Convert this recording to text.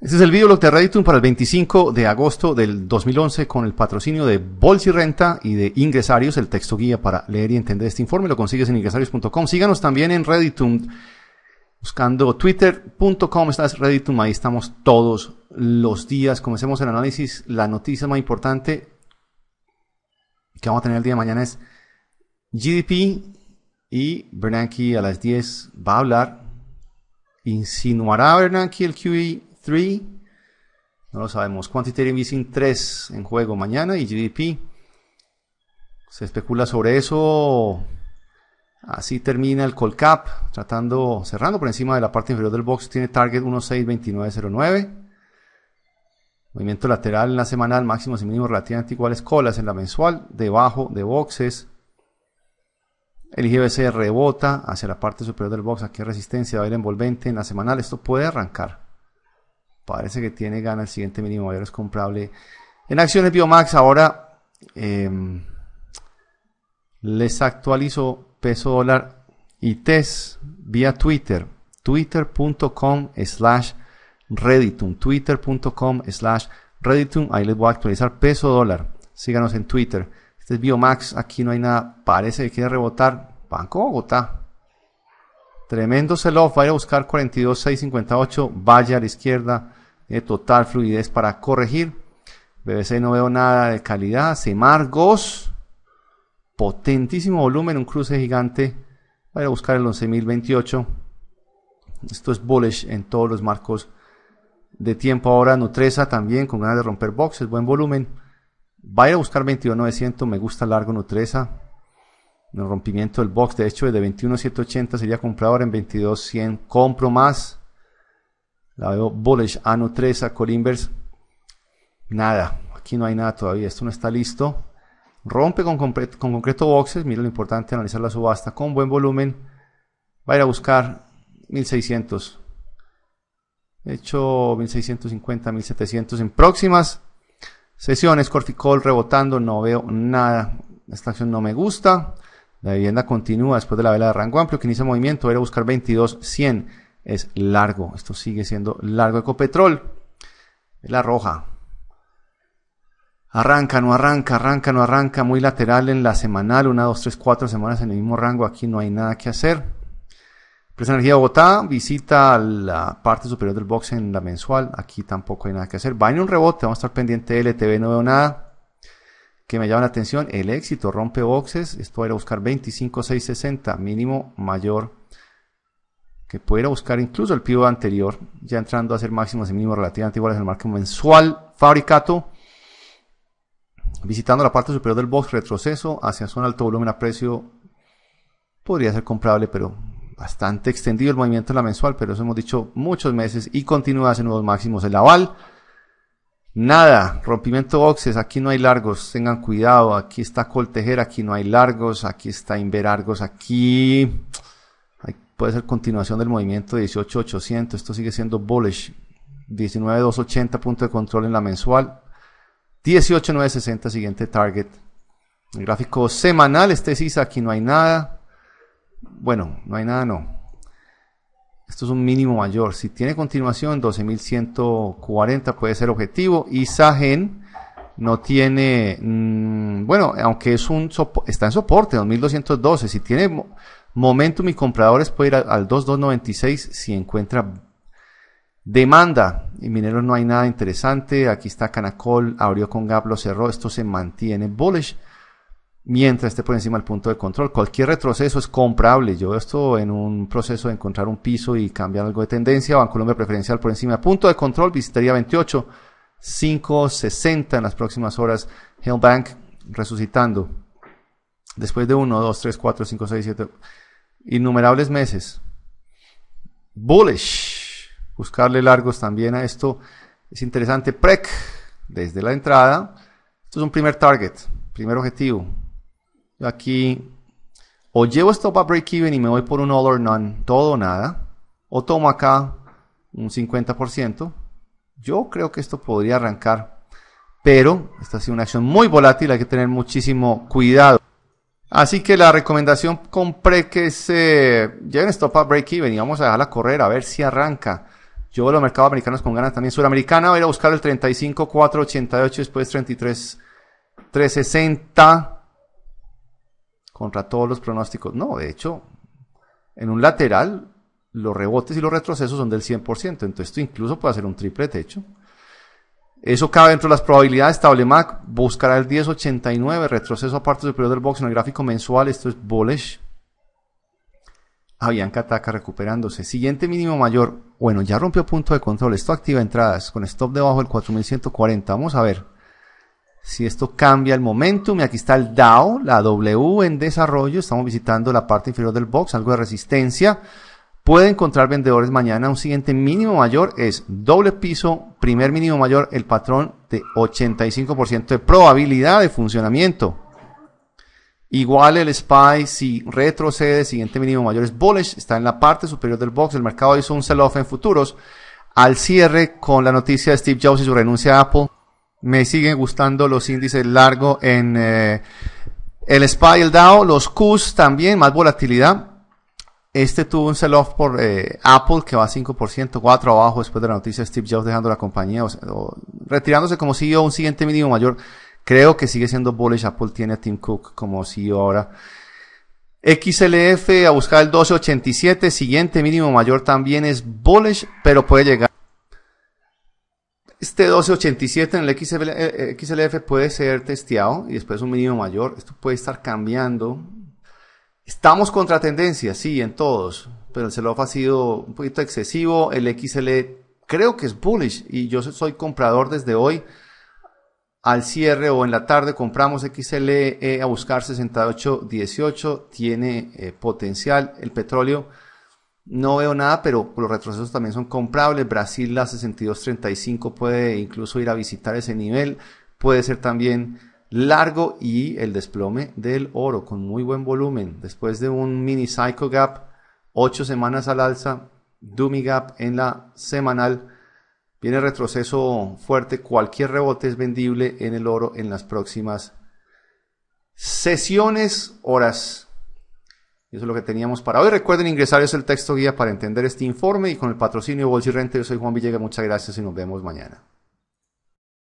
Este es el videoblog de Redditum para el 25 de agosto del 2011 con el patrocinio de y Renta y de Ingresarios, el texto guía para leer y entender este informe. Lo consigues en ingresarios.com. Síganos también en Redditum buscando twitter.com, estás Ahí estamos todos los días. Comencemos el análisis. La noticia más importante que vamos a tener el día de mañana es GDP y Bernanke a las 10 va a hablar. Insinuará Bernanke el QE 3. No lo sabemos. Quantitative missing 3 en juego mañana y GDP. Se especula sobre eso. Así termina el call cap, tratando, cerrando por encima de la parte inferior del box. Tiene target 162909. Movimiento lateral en la semanal, máximos y mínimos relativamente iguales, colas en la mensual, debajo de boxes. El IGBC rebota hacia la parte superior del box, aquí resistencia, va a ir envolvente en la semanal. Esto puede arrancar parece que tiene ganas el siguiente mínimo mayor es comprable. En acciones Biomax ahora em, les actualizo peso dólar y test vía Twitter, twitter.com slash redditum, twitter.com slash redditum, ahí les voy a actualizar peso dólar, síganos en Twitter. Este es Biomax, aquí no hay nada, parece que quiere rebotar, Banco Bogotá, Tremendo sell-off. Vaya a buscar 42.658. Vaya a la izquierda. de eh, total fluidez para corregir. BBC no veo nada de calidad. Semargos. Potentísimo volumen. Un cruce gigante. va a buscar el 11.028. Esto es bullish en todos los marcos de tiempo. Ahora Nutresa también con ganas de romper boxes. Buen volumen. va a buscar 21.900. Me gusta largo Nutresa el rompimiento del box. De hecho, de 21,780 sería comprador en 22,100. Compro más. La veo bullish. Ano ah, 3 a Colinvers. Nada. Aquí no hay nada todavía. Esto no está listo. Rompe con, con, concreto boxes. Mira lo importante analizar la subasta con buen volumen. Va a ir a buscar 1600. De hecho, 1650, 1700 en próximas sesiones. Corficol rebotando. No veo nada esta acción no me gusta. La vivienda continúa después de la vela de rango amplio que inicia movimiento, era buscar 22.100. Es largo, esto sigue siendo largo. Ecopetrol, la roja. Arranca, no arranca, arranca, no arranca, muy lateral en la semanal, una, dos, tres, cuatro semanas en el mismo rango, aquí no hay nada que hacer. Presa Energía Bogotá visita la parte superior del box en la mensual, aquí tampoco hay nada que hacer. Va en un rebote, vamos a estar pendiente de LTV, no veo nada que me llama la atención. El éxito rompe boxes. Esto era buscar 25 660 buscar mínimo mayor que pudiera buscar incluso el pivo anterior, ya entrando a hacer máximos y mínimos relativamente iguales al marco mensual fabricato. Visitando la parte superior del box, retroceso hacia su alto volumen a precio. Podría ser comprable, pero bastante extendido el movimiento en la mensual, pero eso hemos dicho muchos meses y continúa hacia nuevos máximos el aval. Nada, rompimiento boxes, aquí no hay largos, tengan cuidado, aquí está Coltejer, aquí no hay largos, aquí está Inverargos, aquí puede ser continuación del movimiento 18800, esto sigue siendo bullish, 19280 punto de control en la mensual, 18960 siguiente target, el gráfico semanal, este aquí no hay nada, bueno, no hay nada no, esto es un mínimo mayor. Si tiene continuación, 12.140 puede ser objetivo. Y Sagen no tiene, mm, bueno, aunque es un está en soporte, 2.212. Si tiene momentum y compradores, puede ir al, 2.296 si encuentra demanda. Y mineros no hay nada interesante. Aquí está Canacol, abrió con Gap, lo cerró. Esto se mantiene bullish mientras esté por encima del punto de control. Cualquier retroceso es comprable. Yo esto en un proceso de encontrar un piso y cambiar algo de tendencia, Banco Colombia preferencial por encima del punto de control, visitaría 28, 5.60 en las próximas horas, Hill Bank resucitando. Después de 1, 2, 3, 4, 5, 6, 7, innumerables meses. Bullish. Buscarle largos también a esto es interesante. Prec, desde la entrada. Esto es un primer target, primer objetivo aquí o llevo stop para break-even y me voy por un all or none, todo nada, o tomo acá un 50%. Yo creo que esto podría arrancar, pero esta ha sido una acción muy volátil, hay que tener muchísimo cuidado. Así que la recomendación compré que se lleven stop up break-even y vamos a dejarla correr a ver si arranca. Yo veo los mercados americanos con ganas también. Suramericana, voy a buscar el 35, 35.488, después 33, 360 contra todos los pronósticos. No, de hecho, en un lateral los rebotes y los retrocesos son del 100%, entonces esto incluso puede ser un triple de techo. Eso cabe dentro de las probabilidades. MAC buscará el 10.89, retroceso a parte superior del box en el gráfico mensual. Esto es bullish. Avianca ataca recuperándose. Siguiente mínimo mayor. Bueno, ya rompió punto de control. Esto activa entradas con stop debajo del 4140. Vamos a ver. Si esto cambia el momentum, aquí está el DAO, la W en desarrollo, estamos visitando la parte inferior del box, algo de resistencia. Puede encontrar vendedores mañana, un siguiente mínimo mayor es doble piso, primer mínimo mayor, el patrón de 85% de probabilidad de funcionamiento. Igual el SPY, si retrocede, siguiente mínimo mayor es bullish, está en la parte superior del box, el mercado hizo un sell-off en futuros. Al cierre con la noticia de Steve Jobs y su renuncia a Apple, me siguen gustando los índices largos en eh, el SPY, el DAO, los Qs también, más volatilidad. Este tuvo un sell-off por eh, Apple que va 5%, 4 abajo después de la noticia Steve Jobs dejando la compañía, retirándose como siguió e un siguiente mínimo mayor. Creo que sigue siendo bullish. Apple tiene a Tim Cook como CEO ahora. XLF a buscar el 1287, siguiente mínimo mayor también es bullish, pero puede llegar este 1287 en el XLF eh, eh, puede ser testeado y después un mínimo mayor. Esto puede estar cambiando. Estamos contra tendencia, sí, en todos, pero el sell ha sido un poquito excesivo. El XL creo que es bullish y yo soy comprador desde hoy. Al cierre o en la tarde compramos XLE a buscar 68.18, tiene eh, potencial. El petróleo no veo nada, pero los retrocesos también son comprables. Brasil la 62.35 puede incluso ir a visitar ese nivel. Puede ser también largo y el desplome del oro con muy buen volumen. Después de un mini cycle gap, 8 semanas al alza, dummy gap en la semanal. Viene retroceso fuerte. Cualquier rebote es vendible en el oro en las próximas sesiones, horas y eso es lo que teníamos para hoy. Recuerden ingresar, el texto guía para entender este informe y con el patrocinio de y Renta. Yo soy Juan Villegas, muchas gracias y nos vemos mañana.